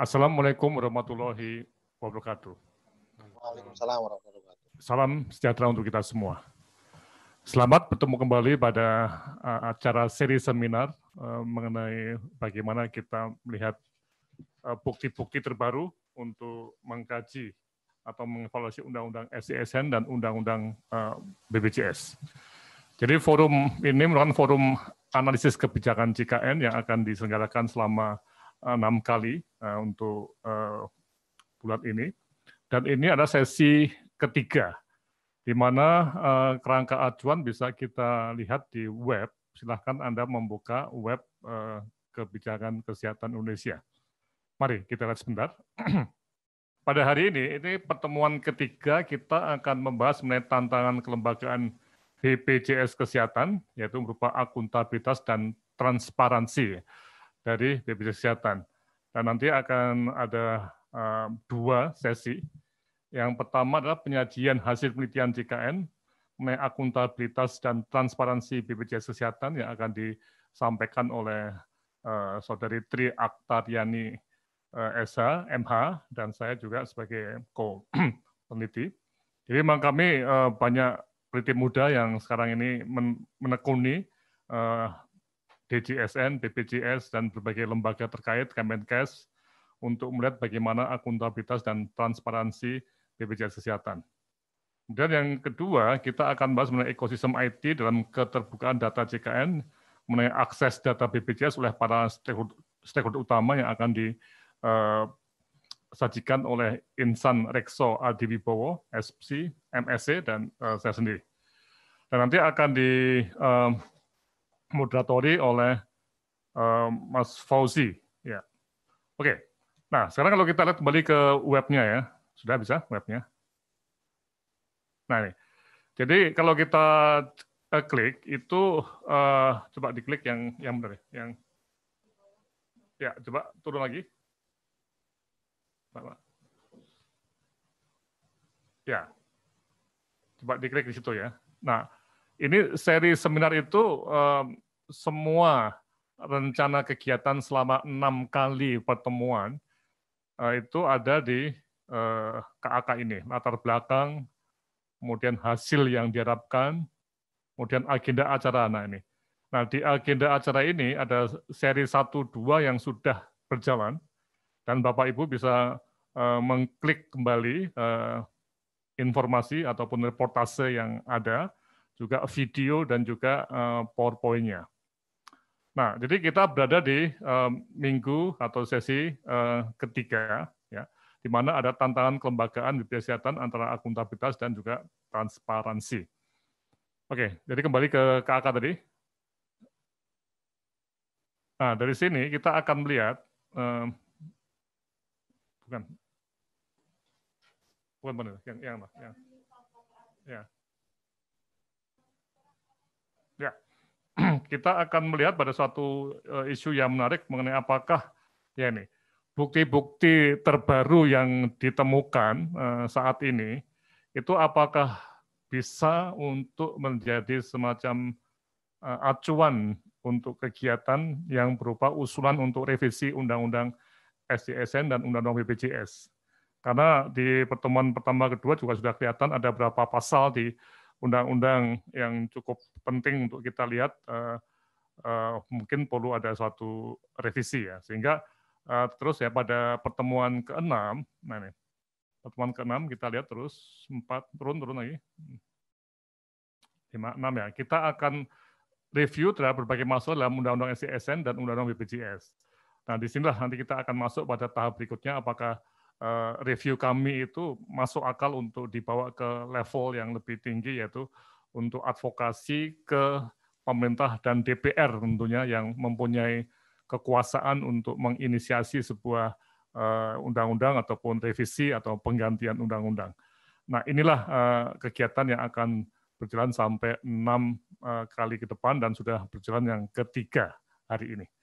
Assalamualaikum warahmatullahi wabarakatuh. Waalaikumsalam warahmatullahi wabarakatuh. Salam sejahtera untuk kita semua. Selamat bertemu kembali pada uh, acara seri seminar uh, mengenai bagaimana kita melihat uh, bukti-bukti terbaru untuk mengkaji atau mengevaluasi undang-undang SCSN dan undang-undang BBJS. Jadi forum ini merupakan forum analisis kebijakan JKN yang akan diselenggarakan selama Eh, enam kali eh, untuk eh, bulan ini. Dan ini ada sesi ketiga, di mana kerangka acuan bisa kita lihat di web. Silahkan Anda membuka web kebijakan kesehatan Indonesia. Mari kita lihat sebentar. Pada hari ini, ini pertemuan ketiga kita akan membahas mengenai tantangan kelembagaan BPJS Kesehatan, yaitu berupa akuntabilitas dan transparansi dari BPJS Kesehatan. Dan nanti akan ada eh, dua sesi. Yang pertama adalah penyajian hasil penelitian JKN mengenai akuntabilitas dan transparansi BPJS Kesehatan yang akan disampaikan oleh eh, Saudari Tri Aktariani eh, Esa, MH, dan saya juga sebagai co-peneliti. Jadi memang kami banyak peneliti muda yang sekarang ini menekuni DJSN, BPJS, dan berbagai lembaga terkait Kemenkes untuk melihat bagaimana akuntabilitas dan transparansi BPJS Kesehatan. Dan yang kedua, kita akan bahas mengenai ekosistem IT dalam keterbukaan data JKN, mengenai akses data BPJS oleh para stakeholder, utama yang akan disajikan eh, oleh Insan Rekso Adi Wibowo, SC, MSC, e, dan eh, saya sendiri. Dan nanti akan di eh, moderatori oleh eh, Mas Fauzi. Ya. Oke. Nah, sekarang kalau kita lihat kembali ke webnya ya. Sudah bisa webnya? Nah, ini. Jadi kalau kita eh, klik itu uh, coba diklik yang yang benar ya. Yang ya, coba turun lagi. Ya. Coba diklik di situ ya. Nah, ini seri seminar itu um, semua rencana kegiatan selama enam kali pertemuan eh, itu ada di KAK eh, ini, latar belakang, kemudian hasil yang diharapkan, kemudian agenda acara. Nah ini, nah di agenda acara ini ada seri 1, 2 yang sudah berjalan, dan Bapak Ibu bisa eh, mengklik kembali informasi ataupun reportase yang ada, juga video dan juga PowerPoint-nya. Nah, jadi kita berada di uh, minggu atau sesi uh, ketiga, ya, di mana ada tantangan kelembagaan di Kesehatan antara akuntabilitas dan juga transparansi. Oke, jadi kembali ke KAK tadi. Nah, dari sini kita akan melihat, uh, bukan, bukan benar, yang, yang, yang, yang. kita akan melihat pada suatu eh, isu yang menarik mengenai apakah ya ini bukti-bukti terbaru yang ditemukan eh, saat ini itu apakah bisa untuk menjadi semacam eh, acuan untuk kegiatan yang berupa usulan untuk revisi undang-undang SJSN dan undang-undang BPJS. Karena di pertemuan pertama kedua juga sudah kelihatan ada beberapa pasal di undang-undang yang cukup penting untuk kita lihat uh, uh, mungkin perlu ada suatu revisi ya sehingga uh, terus ya pada pertemuan keenam nah ini pertemuan keenam kita lihat terus empat turun turun lagi lima enam ya kita akan review terhadap berbagai masalah dalam undang-undang SCSN dan undang-undang BPJS. Nah, disinilah nanti kita akan masuk pada tahap berikutnya, apakah Eh, review kami itu masuk akal untuk dibawa ke level yang lebih tinggi yaitu untuk advokasi ke pemerintah dan DPR tentunya yang mempunyai kekuasaan untuk menginisiasi sebuah eh, undang-undang ataupun revisi atau penggantian undang-undang. Nah, inilah eh, kegiatan yang akan berjalan sampai enam kali ke depan dan sudah berjalan yang ketiga hari ini.